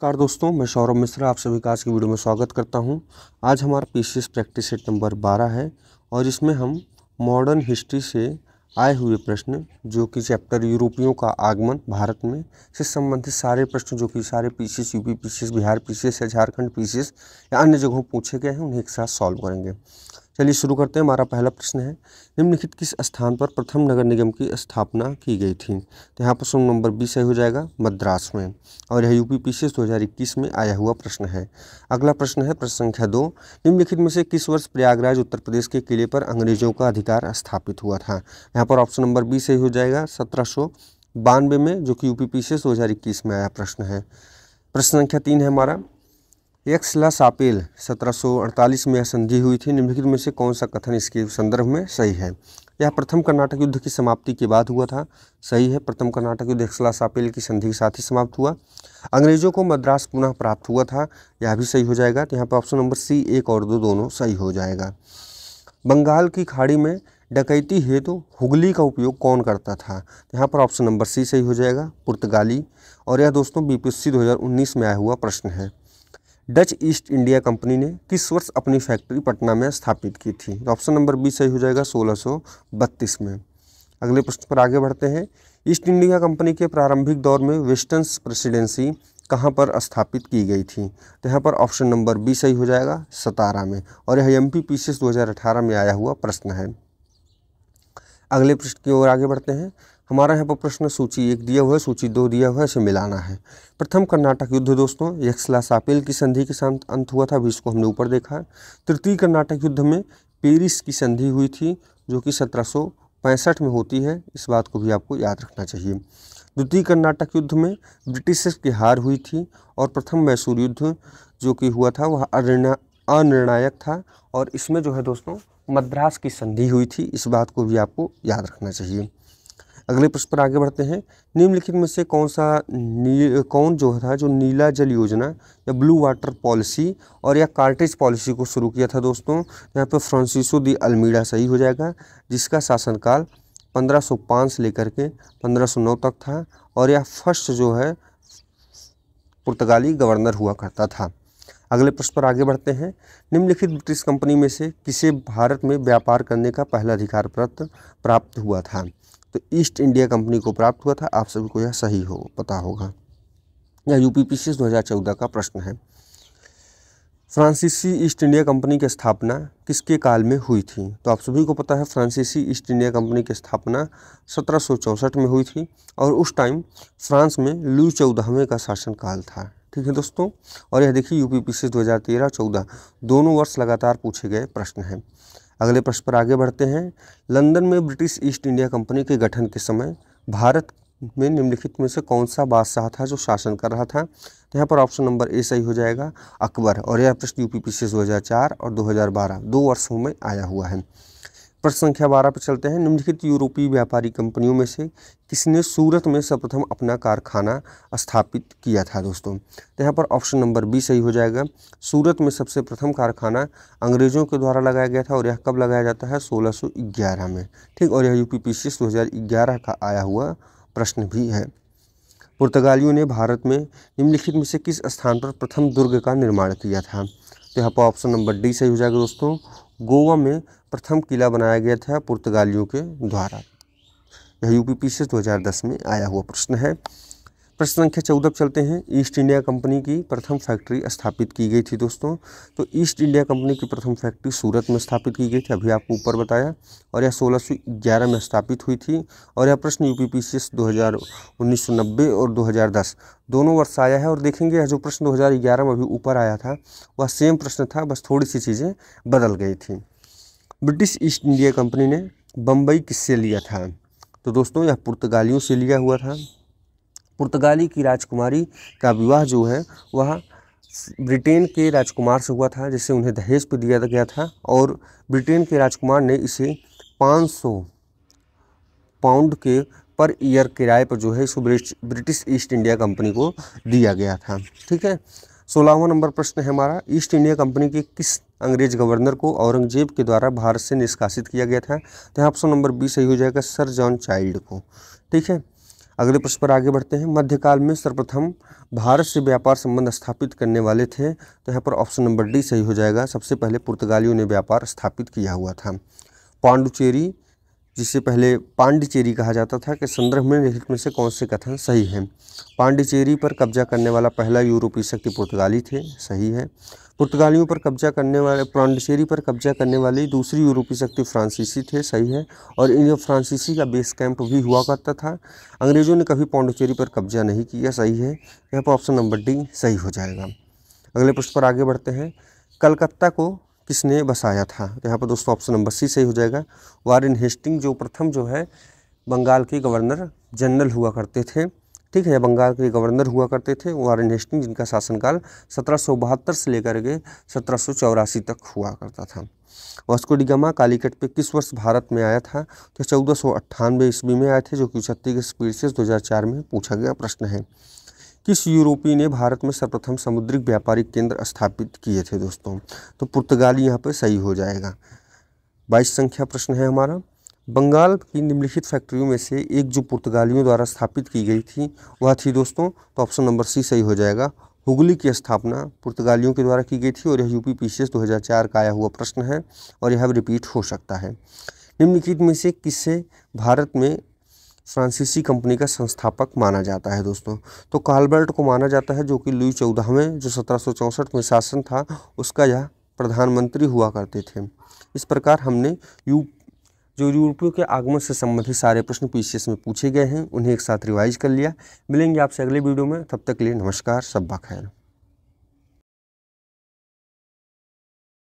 car दोस्तों मैं सौरभ मिश्रा आप सभी का आज की वीडियो में स्वागत करता हूं आज हमारा पीसीएस प्रैक्टिस सेट नंबर 12 है और इसमें हम मॉडर्न हिस्ट्री से आए हुए प्रश्न जो कि चैप्टर यूरोपियों का आगमन भारत में से संबंधित सारे प्रश्न जो कि सारे PCS UP PCS Bihar PCS या झारखंड पीसीएस या अन्य जगहों पूछे गए हैं उन्हें एक साथ सॉल्व करेंगे चलिए शुरू करते हैं हमारा पहला प्रश्न है निम्नलिखित किस स्थान पर प्रथम नगर निगम की स्थापना की गई थी तो यहाँ पर प्रश्न नंबर बी सही हो जाएगा मद्रास में और यह यूपी पी सी इक्कीस में आया हुआ प्रश्न है अगला प्रश्न है प्रश्न संख्या दो निम्नलिखित में से किस वर्ष प्रयागराज उत्तर प्रदेश के किले पर अंग्रेजों का अधिकार स्थापित हुआ था यहाँ पर ऑप्शन नंबर बी सही हो जाएगा सत्रह बानवे में जो कि यू पी सी में आया प्रश्न है प्रश्न संख्या तीन है हमारा एक्स ला सापेल 1748 में यह संधि हुई थी निम्नलिखित में से कौन सा कथन इसके संदर्भ में सही है यह प्रथम कर्नाटक युद्ध की समाप्ति के बाद हुआ था सही है प्रथम कर्नाटक युद्ध एक्सला सापेल की संधि के साथ ही समाप्त हुआ अंग्रेजों को मद्रास पुनः प्राप्त हुआ था यह भी सही हो जाएगा तो यहाँ पर ऑप्शन नंबर सी एक और दो दोनों सही हो जाएगा बंगाल की खाड़ी में डकैती हेतु तो हुगली का उपयोग कौन करता था तो यहाँ पर ऑप्शन नंबर सी सही हो जाएगा पुर्तगाली और यह दोस्तों बीपीएससी 2019 में आया हुआ प्रश्न है डच ईस्ट इंडिया कंपनी ने किस वर्ष अपनी फैक्ट्री पटना में स्थापित की थी तो ऑप्शन नंबर बी सही हो जाएगा सोलह में अगले प्रश्न पर आगे बढ़ते हैं ईस्ट इंडिया कंपनी के प्रारंभिक दौर में वेस्टर्न प्रेसिडेंसी कहाँ पर स्थापित की गई थी तो यहाँ पर ऑप्शन नंबर बी सही हो जाएगा सतारह में और यह M P P C S दो में आया हुआ प्रश्न है अगले प्रश्न की ओर आगे बढ़ते हैं हमारा यहाँ पर प्रश्न सूची एक दिया हुआ है सूची दो दिया हुआ है इसे मिलाना है प्रथम कर्नाटक युद्ध दोस्तों यक्षला सापेल की संधि के साथ अंत हुआ था अभी इसको हमने ऊपर देखा तृतीय कर्नाटक युद्ध में पेरिस की संधि हुई थी जो कि सत्रह पैंसठ में होती है इस बात को भी आपको याद रखना चाहिए द्वितीय कर्नाटक युद्ध में ब्रिटिशर्स की हार हुई थी और प्रथम मैसूर युद्ध जो कि हुआ था वह अनिर्णायक था और इसमें जो है दोस्तों मद्रास की संधि हुई थी इस बात को भी आपको याद रखना चाहिए अगले प्रश्न पर आगे बढ़ते हैं निम्नलिखित में से कौन सा नी कौन जो था जो नीला जल योजना या ब्लू वाटर पॉलिसी और या कार्टेज पॉलिसी को शुरू किया था दोस्तों यहाँ पर फ्रांसिसो दी अल्मीडा सही हो जाएगा जिसका शासनकाल 1505 से लेकर के 1509 तक था और यह फर्स्ट जो है पुर्तगाली गवर्नर हुआ करता था अगले प्रश्न पर आगे बढ़ते हैं निम्नलिखित ब्रिटिश कंपनी में से किसे भारत में व्यापार करने का पहला अधिकार पत्र प्राप्त हुआ था तो ईस्ट इंडिया कंपनी को प्राप्त हुआ था आप सभी को यह सही हो पता होगा यह यू पी पी का प्रश्न है फ्रांसीसी ईस्ट इंडिया कंपनी की स्थापना किसके काल में हुई थी तो आप सभी को पता है फ्रांसीसी ईस्ट इंडिया कंपनी की स्थापना सत्रह में हुई थी और उस टाइम फ्रांस में लू चौदहवें का शासनकाल था ठीक है दोस्तों और यह देखिए यू पी पी दोनों वर्ष लगातार पूछे गए प्रश्न हैं अगले प्रश्न पर आगे बढ़ते हैं लंदन में ब्रिटिश ईस्ट इंडिया कंपनी के गठन के समय भारत में निम्नलिखित में से कौन सा बादशाह था जो शासन कर रहा था तो यहाँ पर ऑप्शन नंबर ए सही हो जाएगा अकबर और यह प्रश्न यूपीपीसी 2004 और 2012 दो वर्षों में आया हुआ है प्रश्न संख्या बारह पर चलते हैं निम्नलिखित यूरोपीय व्यापारी कंपनियों में से किसने सूरत में सर्वप्रथम अपना कारखाना स्थापित किया था दोस्तों तो यहाँ पर ऑप्शन नंबर बी सही हो जाएगा सूरत में सबसे प्रथम कारखाना अंग्रेजों के द्वारा लगाया गया था और यह कब लगाया जाता है 1611 में ठीक और यह यू पी 2011 का आया हुआ प्रश्न भी है पुर्तगालियों ने भारत में निम्नलिखित में से किस स्थान पर प्रथम दुर्ग का निर्माण किया था तो यहाँ पर ऑप्शन नंबर डी सही हो जाएगा दोस्तों गोवा में प्रथम किला बनाया गया था पुर्तगालियों के द्वारा यह यूपी पी से 2010 में आया हुआ प्रश्न है प्रश्न संख्या चौदह चलते हैं ईस्ट इंडिया कंपनी की प्रथम फैक्ट्री स्थापित की गई थी दोस्तों तो ईस्ट इंडिया कंपनी की प्रथम फैक्ट्री सूरत में स्थापित की गई थी अभी आपको ऊपर बताया और यह सोलह में स्थापित हुई थी और यह प्रश्न U P P C S दो हज़ार उन्नीस सौ नब्बे और दो हज़ार दस दोनों वर्ष आया है और देखेंगे यह जो प्रश्न दो हज़ार ग्यारह में अभी ऊपर आया था वह सेम प्रश्न था बस थोड़ी सी चीज़ें बदल गई थी ब्रिटिश ईस्ट इंडिया कंपनी ने बम्बई किससे लिया था तो दोस्तों यह पुर्तगालियों से लिया हुआ था पुर्तगाली की राजकुमारी का विवाह जो है वह ब्रिटेन के राजकुमार से हुआ था जिसे उन्हें दहेज पर दिया गया था और ब्रिटेन के राजकुमार ने इसे 500 पाउंड के पर ईयर किराए पर जो है इसको ब्रिटिश ईस्ट इंडिया कंपनी को दिया गया था ठीक है सोलहवा नंबर प्रश्न है हमारा ईस्ट इंडिया कंपनी के किस अंग्रेज गवर्नर को औरंगजेब के द्वारा भारत से निष्कासित किया गया था तो यहाँ ऑप्शन नंबर बी सही हो जाएगा सर जॉन चाइल्ड को ठीक है अगले प्रश्न पर आगे बढ़ते हैं मध्यकाल में सर्वप्रथम भारत से व्यापार संबंध स्थापित करने वाले थे तो यहाँ पर ऑप्शन नंबर डी सही हो जाएगा सबसे पहले पुर्तगालियों ने व्यापार स्थापित किया हुआ था पांडुचेरी जिसे पहले पांडिचेरी कहा जाता था के संदर्भ में निहित में से कौन से कथन सही है पांडिचेरी पर कब्जा करने वाला पहला यूरोपीय शक्ति पुर्तगाली थे सही है पुर्तगालियों पर कब्जा करने वाले पांडिचेरी पर कब्जा करने वाली दूसरी यूरोपीय शक्ति फ्रांसीसी थे सही है और इन फ्रांसीसी का बेस कैंप भी हुआ करता था अंग्रेज़ों ने कभी पांडिचेरी पर कब्जा नहीं किया सही है यहाँ पर ऑप्शन नंबर डी सही हो जाएगा अगले प्रश्न पर आगे बढ़ते हैं कलकत्ता को किसने बसाया था तो यहाँ पर दोस्तों ऑप्शन नंबर सी सही हो जाएगा वारिन हेस्टिंग जो प्रथम जो है बंगाल के गवर्नर जनरल हुआ करते थे ठीक है बंगाल के गवर्नर हुआ करते थे वारन हेस्टिंग जिनका शासनकाल सत्रह से लेकर के सत्रह तक हुआ करता था वास्को डिगामा कालीकट पे किस वर्ष भारत में आया था तो चौदह सौ अट्ठानवे ईस्वी में आए थे जो कि छत्तीस स्पीड से चार में पूछा गया प्रश्न है किस यूरोपी ने भारत में सर्वप्रथम समुद्रिक व्यापारिक केंद्र स्थापित किए थे दोस्तों तो पुर्तगाली यहाँ पर सही हो जाएगा बाईस संख्या प्रश्न है हमारा बंगाल की निम्नलिखित फैक्ट्रियों में से एक जो पुर्तगालियों द्वारा स्थापित की गई थी वह थी दोस्तों तो ऑप्शन नंबर सी सही हो जाएगा हुगली की स्थापना पुर्तगालियों के द्वारा की गई थी और यह यूपी पी 2004 का आया हुआ प्रश्न है और यह रिपीट हो सकता है निम्नलिखित में से किससे भारत में फ्रांसीसी कंपनी का संस्थापक माना जाता है दोस्तों तो कार्लबर्ट को माना जाता है जो कि लुई चौदहवें जो सत्रह में शासन था उसका यह प्रधानमंत्री हुआ करते थे इस प्रकार हमने यू जो यूरोपियों के आगमन से संबंधित सारे प्रश्न पीसीएस में पूछे गए हैं उन्हें एक साथ रिवाइज कर लिया मिलेंगे आपसे अगले वीडियो में तब तक के लिए नमस्कार सब खैर